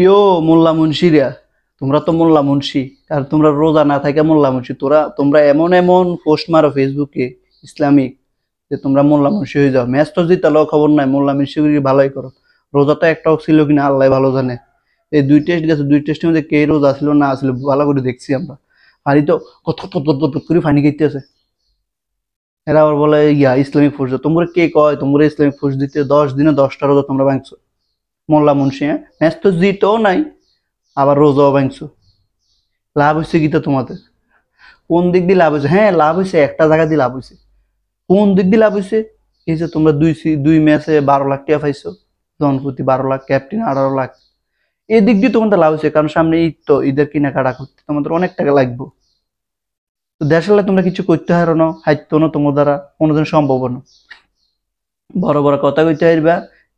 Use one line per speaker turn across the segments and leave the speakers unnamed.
প্রিয় মোল্লা মুন্সিরা তোমরা তো মোল্লা মুন্সি আর তোমরা রোজা না থাকে মোল্লা মুন্সি তোরা তোমরা এমন এমন পোস্ট মারো ফেসবুকে ইসলামিক যে তোমরা মোল্লা মুন্সি হয়ে যাও ম্যাচ তো জিতালেও খবর নাই মোল্লা মুন্সি ভালোই করো রোজা তো একটাও ছিল কিনা আল্লাহ ভালো জানে এই দুই টেস্ট গেছে দুই টেস্টের মধ্যে কে রোজা আসলো না আসলো ভালো করে দেখছি আমরা আর তো কত পদ্ধত করে ফানি খেতে আছে এরা আবার বলে ইয়া ইসলামিক ফোর্স তোমরা কে কয় তোমরা ইসলামিক ফোর্স দিতে দশ দিনে দশটা রোজা তোমরা ভাঙছো মোল্লা মুন্সি হ্যাঁ ম্যাচ তো জিতও নাই আবার রোজাও ভাঙছো লাভ হয়েছে কি তো তোমাদের কোন দিক দিয়ে লাভ হয়েছে হ্যাঁ লাভ হয়েছে একটা জায়গা দিয়ে লাভ হয়েছে কোন দিক দিয়ে লাভ হয়েছে এই যে তোমরা দুই দুই ম্যাচে বারো লাখ টাকা পাইছো জনপতি বারো লাখ ক্যাপ্টেন আঠারো লাখ এই দিক দিয়ে তোমাদের লাভ হয়েছে কারণ সামনে ঈদ তো ঈদের কেনাকাটা করতে তোমাদের অনেক টাকা লাগবে তো দেশালে তোমরা কিছু করতে হারো না হাইতো না তোমার দ্বারা কোনোদিন সম্ভব না বড় বড় কথা কইতে হারবা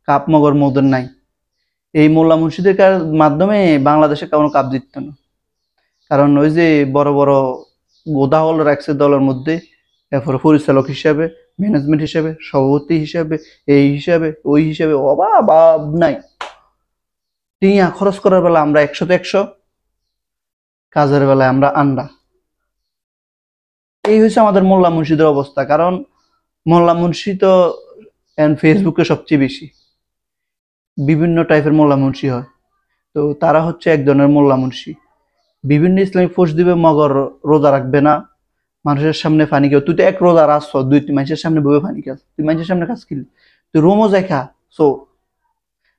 কাপ মগর মদন নাই এই মোল্লা মুন্সিদের মাধ্যমে বাংলাদেশে কোনো কাপ জিততো না কারণ ওই যে বড় বড় গোদাহল রাখছে দলের মধ্যে এরপর পরিচালক হিসাবে ম্যানেজমেন্ট হিসাবে সভাপতি হিসাবে এই হিসাবে ওই হিসাবে অভাব নাই টিয়া খরচ করার বেলা আমরা একশো তো একশো কাজের বেলায় আমরা আন্ডা এই হয়েছে আমাদের মোল্লা মুন্সিদের অবস্থা কারণ মোল্লা মুন্সি তো ফেসবুকে সবচেয়ে বেশি বিভিন্ন টাইপের মোল্লা মুন্সি হয় তো তারা হচ্ছে এক ধরনের মোল্লা মুন্সি বিভিন্ন ইসলামিক ফোর্স দিবে মগর রোজা রাখবে না মানুষের সামনে ফানি খেয়ে তুই তো এক রোজা রাখছ দুই তুই মানুষের সামনে বই ফানি খাস তুই মানুষের সামনে কাজ কিনলি তুই রোমও যাই খা সো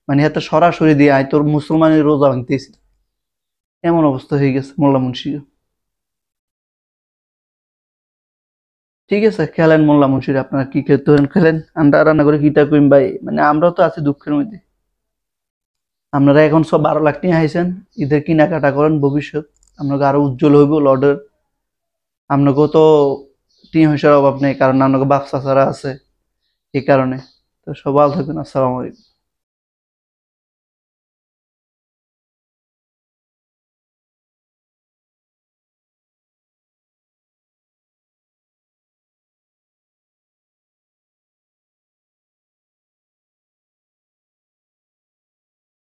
মানে এত সরাসরি দিয়ে আয় তোর মুসলমানের রোজা ভাঙতেছি এমন অবস্থা হয়ে গেছে মোল্লা মুন্সি ঠিক আছে খেলেন মোল্লা মুন্সির আপনারা কি খেতে খেলেন আমরা রান্না করে কিটা কইম ভাই মানে আমরাও তো আছি দুঃখের মধ্যে আপনারা এখন সব বারো লাখ নিয়ে আইসেন ঈদের কেনাকাটা করেন ভবিষ্যৎ আপনাকে আরো উজ্জ্বল হইব লর্ডের আপনাকেও তো টিম হিসার অভাব নেই কারণ আপনাকে বাক্সা ছাড়া আছে এই কারণে তো সব ভালো থাকবেন আসসালামু আলাইকুম